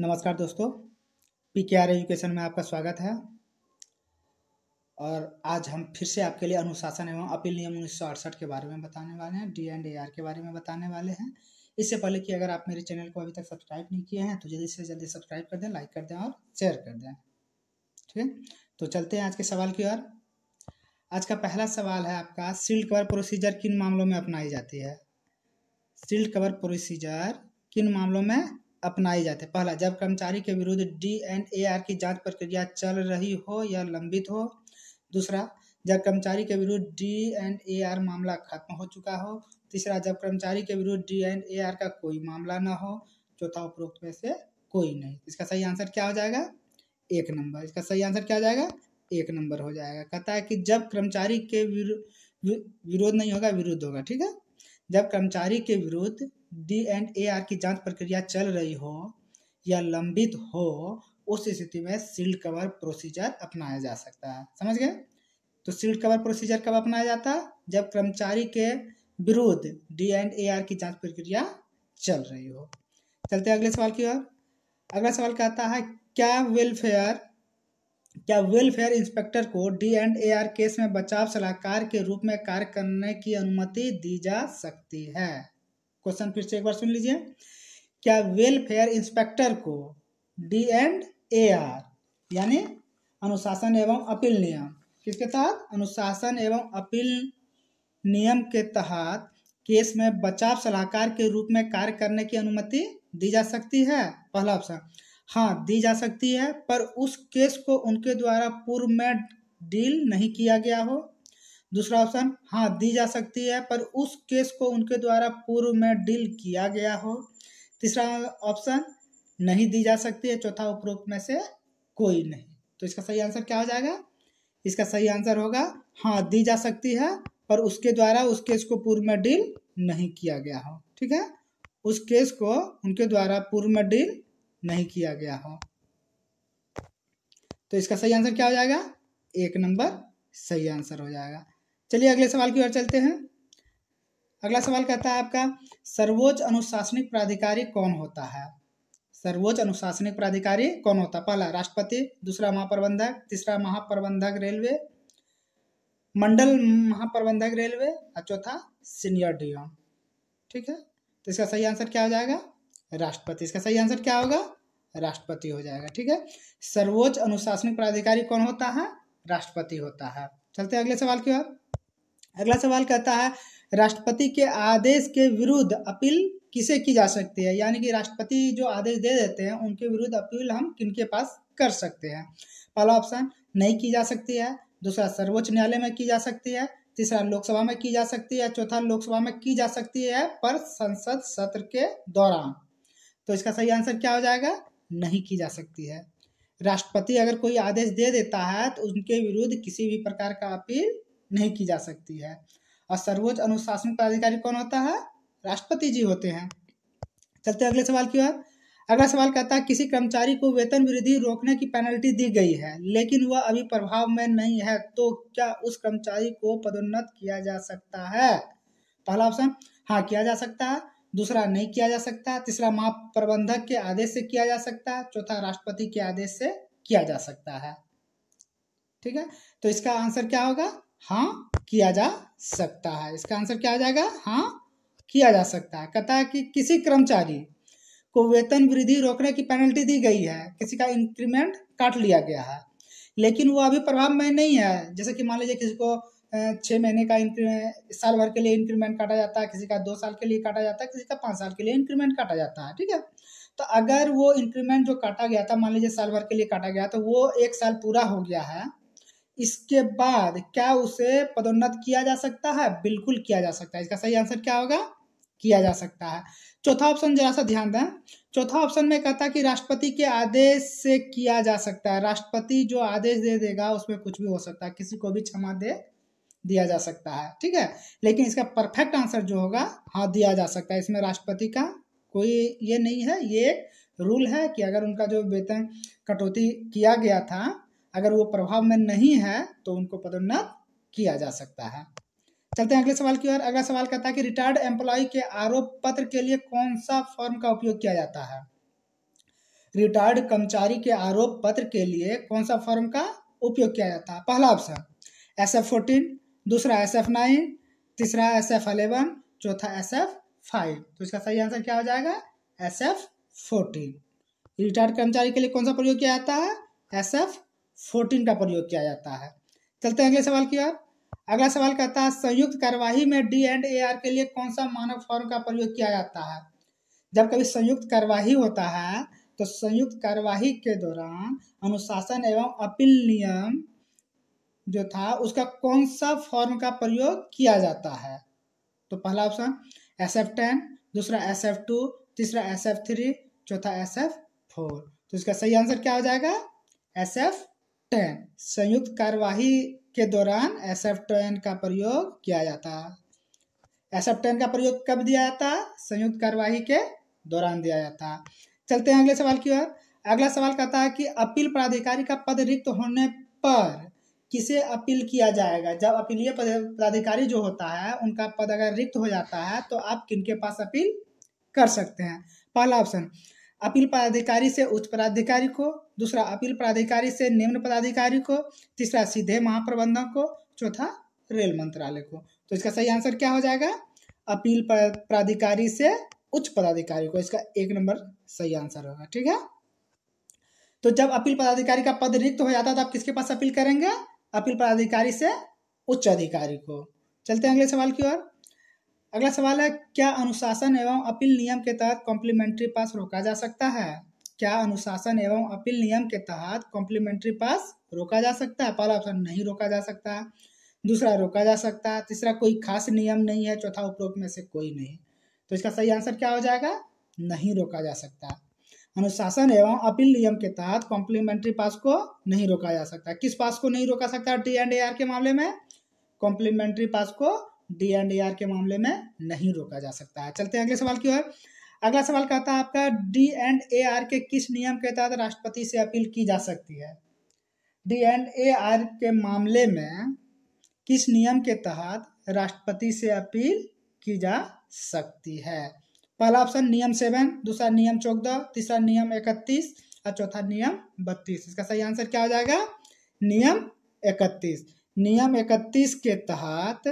नमस्कार दोस्तों पी के आर एजुकेशन में आपका स्वागत है और आज हम फिर से आपके लिए अनुशासन एवं अपील नियम उन्नीस के बारे में बताने वाले हैं डी एंड ए आर के बारे में बताने वाले हैं इससे पहले कि अगर आप मेरे चैनल को अभी तक सब्सक्राइब नहीं किए हैं तो जल्दी से जल्दी सब्सक्राइब कर दें लाइक कर दें और शेयर कर दें ठीक है तो चलते हैं आज के सवाल की ओर आज का पहला सवाल है आपका सील्ड कवर प्रोसीजर किन मामलों में अपनाई जाती है सील्ड कवर प्रोसीजर किन मामलों में अपनाए जाते हैं पहला जब कर्मचारी के विरुद्ध डी एंड ए आर की जांच प्रक्रिया चल रही हो या लंबित हो दूसरा जब कर्मचारी के विरुद्ध डी एंड ए आर मामला खत्म हो चुका हो तीसरा जब कर्मचारी के विरुद्ध डी एंड ए आर का कोई मामला ना हो चौथा उपरोक्त में से कोई नहीं इसका सही आंसर क्या हो जाएगा एक नंबर इसका सही आंसर क्या हो जाएगा एक नंबर हो जाएगा कहता है कि जब कर्मचारी के विरोध नहीं होगा विरुद्ध होगा ठीक है जब कर्मचारी के विरुद्ध डी एंड ए आर की जांच प्रक्रिया चल रही हो या लंबित हो उस स्थिति में सील्ड कवर प्रोसीजर अपनाया जा सकता है समझ गए तो सील्ड कवर प्रोसीजर कब अपनाया जाता है जब कर्मचारी के विरुद्ध डी एंड ए आर की जांच प्रक्रिया चल रही हो चलते अगले सवाल की ओर अगला सवाल कहता है क्या वेलफेयर क्या वेलफेयर इंस्पेक्टर को D and A R case में बचाव सलाहकार के रूप में कार्य करने की अनुमति दी जा सकती है क्वेश्चन फिर से एक बार सुन लीजिए क्या वेलफेयर इंस्पेक्टर को डी एंड ए आर यानी अनुशासन एवं अपील नियम किसके तहत अनुशासन एवं अपील नियम के तहत केस में बचाव सलाहकार के रूप में कार्य करने की अनुमति दी जा सकती है पहला ऑप्शन हाँ दी जा सकती है पर उस केस को उनके द्वारा पूर्व में डील नहीं किया गया हो दूसरा ऑप्शन हाँ दी जा सकती है पर उस केस को उनके द्वारा पूर्व में डील किया गया हो तीसरा ऑप्शन नहीं दी जा सकती है चौथा उपरोक्त में से कोई नहीं तो इसका सही आंसर क्या हो जाएगा इसका सही आंसर होगा हाँ दी जा सकती है पर उसके द्वारा उस केस को पूर्व में डील नहीं किया गया हो ठीक है उस केस को उनके द्वारा पूर्व में डील नहीं किया गया हो तो इसका सही आंसर क्या हो जाएगा एक नंबर सही आंसर हो जाएगा चलिए अगले सवाल की ओर चलते हैं अगला सवाल कहता है आपका सर्वोच्च अनुशासनिक प्राधिकारी कौन होता है सर्वोच्च अनुशासनिक प्राधिकारी कौन होता है पहला राष्ट्रपति दूसरा महाप्रबंधक तीसरा महाप्रबंधक रेलवे मंडल महाप्रबंधक रेलवे और चौथा सीनियर डीएम ठीक है तो इसका सही आंसर क्या हो जाएगा राष्ट्रपति इसका सही आंसर क्या होगा राष्ट्रपति हो जाएगा ठीक है सर्वोच्च अनुशासनिक प्राधिकारी कौन होता है राष्ट्रपति होता है चलते अगले सवाल की ओर अगला सवाल कहता है राष्ट्रपति के आदेश के विरुद्ध अपील किसे की जा सकती है यानी कि राष्ट्रपति जो आदेश दे देते हैं उनके विरुद्ध अपील हम किन के पास कर सकते हैं पहला ऑप्शन नहीं की जा सकती है दूसरा सर्वोच्च न्यायालय में की जा सकती है तीसरा लोकसभा में की जा सकती है चौथा लोकसभा में की जा सकती है पर संसद सत्र के दौरान तो इसका सही आंसर क्या हो जाएगा नहीं की जा सकती है राष्ट्रपति अगर कोई आदेश दे देता है तो उनके विरुद्ध किसी भी प्रकार का अपील नहीं की जा सकती है और सर्वोच्च अनुशासन पदाधिकारी कौन होता है राष्ट्रपति जी होते हैं चलते अगले सवाल की ओर अगला सवाल कहता है किसी कर्मचारी को वेतन वृद्धि रोकने की पेनल्टी दी गई है लेकिन वह अभी प्रभाव में नहीं है तो क्या उस कर्मचारी को पदोन्नत किया जा सकता है पहला ऑप्शन हाँ किया जा सकता है दूसरा नहीं किया जा सकता तीसरा महाप्रबंधक के आदेश से किया जा सकता है चौथा राष्ट्रपति के आदेश से किया जा सकता है ठीक है तो इसका आंसर क्या होगा हाँ किया जा सकता है इसका आंसर क्या आ जाएगा हाँ किया जा सकता है कहता है कि किसी कर्मचारी को वेतन वृद्धि रोकने की पेनल्टी दी गई है किसी का इंक्रीमेंट काट लिया गया है लेकिन वो अभी प्रभाव में नहीं है जैसे कि मान लीजिए किसी को छः महीने का इंक्रीमेंट साल भर के लिए इंक्रीमेंट काटा जाता है किसी का दो साल के लिए काटा जाता है किसी का पाँच साल के लिए इंक्रीमेंट काटा जाता है ठीक है तो अगर वो इंक्रीमेंट जो काटा गया था मान लीजिए साल भर के लिए काटा गया तो वो एक साल पूरा हो गया है इसके बाद क्या उसे पदोन्नत किया जा सकता है बिल्कुल किया जा सकता है इसका सही आंसर क्या होगा किया जा सकता है चौथा ऑप्शन जरा सा ध्यान दें चौथा ऑप्शन में कहता है कि राष्ट्रपति के आदेश से किया जा सकता है राष्ट्रपति जो आदेश दे देगा उसमें कुछ भी हो सकता है किसी को भी क्षमा दे दिया जा सकता है ठीक है लेकिन इसका परफेक्ट आंसर जो होगा हाँ दिया जा सकता है इसमें राष्ट्रपति का कोई ये नहीं है ये रूल है कि अगर उनका जो वेतन कटौती किया गया था अगर वो प्रभाव में नहीं है तो उनको पदोन्नत किया जा सकता है चलते हैं अगले सवाल की ओर अगला सवाल कहता है कि रिटायर्ड एम्प्लॉय के आरोप पत्र के लिए कौन सा फॉर्म का उपयोग किया जाता है रिटायर्ड कर्मचारी के आरोप पत्र के लिए कौन सा फॉर्म का उपयोग किया जाता है पहला ऑप्शन एस एफ फोर्टीन दूसरा एस एफ नाइन तीसरा एस एफ अलेवन चौथा एस एफ फाइव तो इसका सही आंसर क्या हो जाएगा एस एफ फोर्टीन रिटायर्ड कर्मचारी के लिए कौन सा प्रयोग किया जाता है एस एफ फोर्टीन का प्रयोग किया जाता है चलते हैं अगले सवाल की ओर अगला सवाल कहता है संयुक्त कार्यवाही में डी एंड ए आर के लिए कौन सा मानक फॉर्म का प्रयोग किया जाता है जब कभी संयुक्त कार्यवाही होता है तो संयुक्त कार्यवाही के दौरान अनुशासन एवं अपील नियम जो था उसका कौन सा फॉर्म का प्रयोग किया जाता है तो पहला ऑप्शन एस एफ टेन दूसरा एस एफ टू तीसरा एस एफ थ्री चौथा एस एफ फोर तो इसका सही आंसर क्या हो जाएगा एस एफ टैन संयुक्त कार्यवाही के दौरान टेन का प्रयोग किया जाता है टेन का प्रयोग कब दिया जाता है संयुक्त कार्यवाही के दौरान दिया जाता है चलते हैं अगले सवाल की ओर अगला सवाल कहता है कि अपील प्राधिकारी का पद रिक्त होने पर किसे अपील किया जाएगा जब अपीलीय प्राधिकारी जो होता है उनका पद अगर रिक्त हो जाता है तो आप किनके पास अपील कर सकते हैं पहला ऑप्शन अपील पदाधिकारी से उच्च पदाधिकारी को दूसरा अपील पदाधिकारी से निम्न पदाधिकारी को तीसरा सीधे महाप्रबंधक को चौथा रेल मंत्रालय को तो इसका सही आंसर क्या हो जाएगा अपील पदाधिकारी से उच्च पदाधिकारी को इसका एक नंबर सही आंसर होगा ठीक है तो जब अपील पदाधिकारी का पद रिक्त हो जाता है तो आप किसके पास अपील करेंगे अपील पदाधिकारी से उच्च अधिकारी को चलते हैं अगले सवाल की ओर अगला सवाल है क्या अनुशासन एवं अपील नियम के तहत कॉम्प्लीमेंट्री पास रोका जा सकता है क्या अनुशासन एवं अपील नियम के तहत कॉम्प्लीमेंट्री पास रोका जा सकता है पहला ऑप्शन नहीं रोका जा सकता दूसरा रोका जा सकता है तीसरा कोई खास नियम नहीं है चौथा उपरोक्त में से कोई नहीं तो इसका सही आंसर क्या हो जाएगा नहीं रोका जा सकता अनुशासन एवं अपील नियम के तहत कॉम्प्लीमेंट्री पास को नहीं रोका जा सकता किस पास को नहीं रोका सकता टी एंड ए आर के मामले में कॉम्प्लीमेंट्री पास को डी ए आर के मामले में नहीं रोका जा सकता है चलते हैं अगले सवाल की ओर अगला सवाल कहता है आपका डी एंड ए आर के किस नियम के तहत राष्ट्रपति से अपील की जा सकती है डी एंड ए आर के मामले में किस नियम के तहत राष्ट्रपति से अपील की जा सकती है पहला ऑप्शन नियम सेवन दूसरा नियम चौदह तीसरा नियम इकतीस और चौथा नियम बत्तीस इसका सही आंसर क्या हो जाएगा नियम इकतीस नियम इकतीस के तहत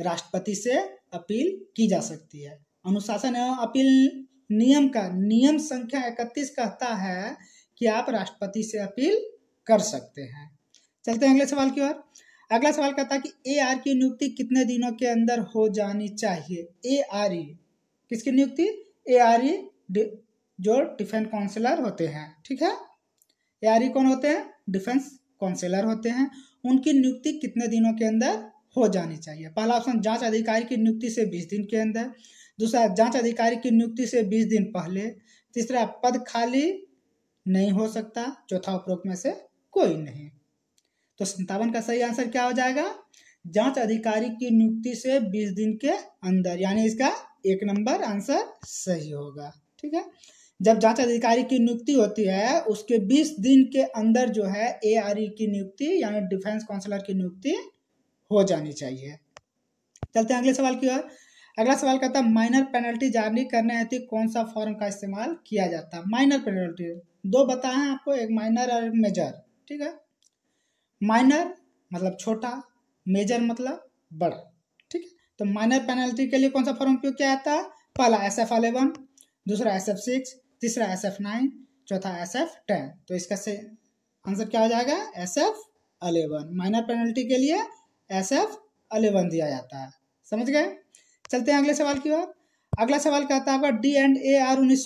राष्ट्रपति से अपील की जा सकती है अनुशासन एवं अपील नियम का नियम संख्या इकतीस कहता है कि आप राष्ट्रपति से अपील कर सकते हैं चलते हैं अगले सवाल की ओर अगला सवाल कहता है कि ए आर की नियुक्ति कितने दिनों के अंदर हो जानी चाहिए ए आर ई किसकी नियुक्ति ए आर ई जो डिफेंस काउंसिलर होते हैं ठीक है ए आर ई कौन होते हैं डिफेंस काउंसिलर होते हैं उनकी नियुक्ति कितने दिनों के अंदर हो जानी चाहिए पहला ऑप्शन जांच अधिकारी की नियुक्ति से बीस दिन के अंदर दूसरा जांच अधिकारी की नियुक्ति से बीस दिन पहले तीसरा पद खाली नहीं हो सकता चौथा उपरोक्त में से कोई नहीं तो संतावन का सही आंसर क्या हो जाएगा जांच अधिकारी की नियुक्ति से बीस दिन के अंदर यानी इसका एक नंबर आंसर सही होगा ठीक है जब जांच अधिकारी की नियुक्ति होती है उसके 20 दिन के अंदर जो है ए e की नियुक्ति यानी डिफेंस काउंसलर की नियुक्ति हो जानी चाहिए चलते हैं अगले सवाल की ओर अगला सवाल कहता है माइनर पेनल्टी जारी करने हेतु कौन सा फॉर्म का इस्तेमाल किया जाता है माइनर पेनल्टी दो बताए हैं आपको एक माइनर और मेजर ठीक है माइनर मतलब छोटा मेजर मतलब बड़ा ठीक है तो माइनर पेनल्टी के लिए कौन सा फॉर्म उपयोग किया जाता है पहला एस एफ अलेवन दूसरा एस एफ सिक्स तीसरा एस एफ नाइन चौथा एस एफ टेन तो इसका से आंसर क्या हो जाएगा S F eleven minor penalty के लिए एस एफ अलेवन दिया जाता है समझ गए चलते हैं अगले सवाल की ओर अगला सवाल कहता है आपका डी एंड ए आर उन्नीस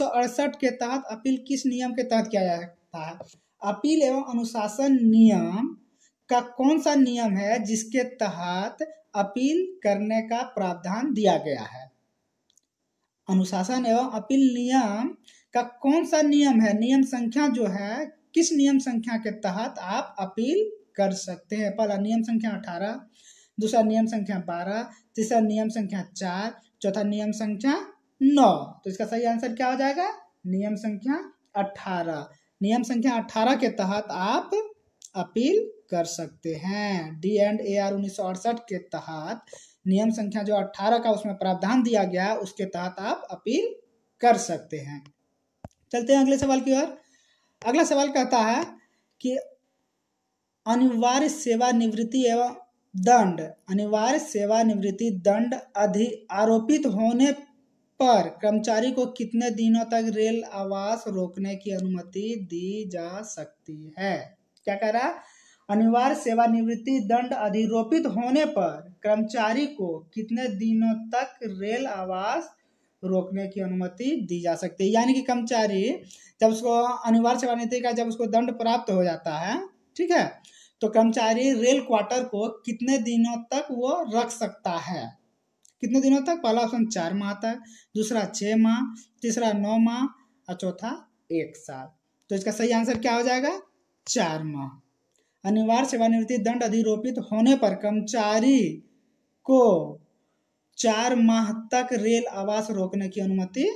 के तहत अपील किस नियम के तहत किया जाता है अपील एवं अनुशासन नियम का कौन सा नियम है जिसके तहत अपील करने का प्रावधान दिया गया है अनुशासन एवं अपील नियम का कौन सा नियम है नियम संख्या जो है किस नियम संख्या के तहत आप अपील कर सकते हैं पहला नियम संख्या अठारह दूसरा नियम संख्या बारह तीसरा नियम संख्या चार चौथा नियम संख्या नौ तो इसका सही आंसर क्या हो जाएगा नियम संख्या अठारह नियम संख्या अठारह के तहत आप अपील कर सकते हैं डी एंड ए आर उन्नीस के तहत नियम संख्या जो अठारह का उसमें प्रावधान दिया गया है उसके तहत आप अपील कर सकते हैं चलते हैं अगले सवाल की ओर अगला सवाल कहता है कि अनिवार्य सेवानिवृत्ति एवं दंड अनिवार्य सेवानिवृत्ति दंड अधि आरोपित होने पर कर्मचारी को कितने दिनों तक रेल आवास रोकने की अनुमति दी जा सकती है क्या कह रहा अनिवार्य सेवानिवृत्ति दंड अधिरोपित होने पर कर्मचारी को कितने दिनों तक रेल आवास रोकने की अनुमति दी जा सकती है यानी कि कर्मचारी जब उसको अनिवार्य सेवानिवृत्ति का जब उसको दंड प्राप्त हो जाता है ठीक है तो कर्मचारी रेल क्वार्टर को कितने दिनों तक वो रख सकता है कितने दिनों तक पहला ऑप्शन चार माह तक दूसरा छः माह तीसरा नौ माह और चौथा एक साल तो इसका सही आंसर क्या हो जाएगा चार माह अनिवार्य सेवानिवृत्ति दंड अधिरोपित होने पर कर्मचारी को चार माह तक रेल आवास रोकने की अनुमति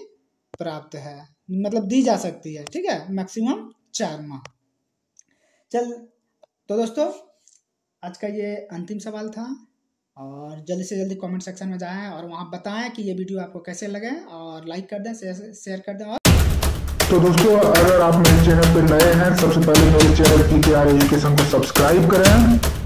प्राप्त है मतलब दी जा सकती है ठीक है मैक्सिमम चार माह चल तो दोस्तों आज का ये अंतिम सवाल था और जल्दी से जल्दी कमेंट सेक्शन में जाएं और वहाँ बताएं कि ये वीडियो आपको कैसे लगे और लाइक कर दें शेयर कर दें और तो दोस्तों अगर आप मेरे चैनल पर नए हैं सबसे पहले मेरे चैनल की के आर एजुकेशन को सब्सक्राइब करें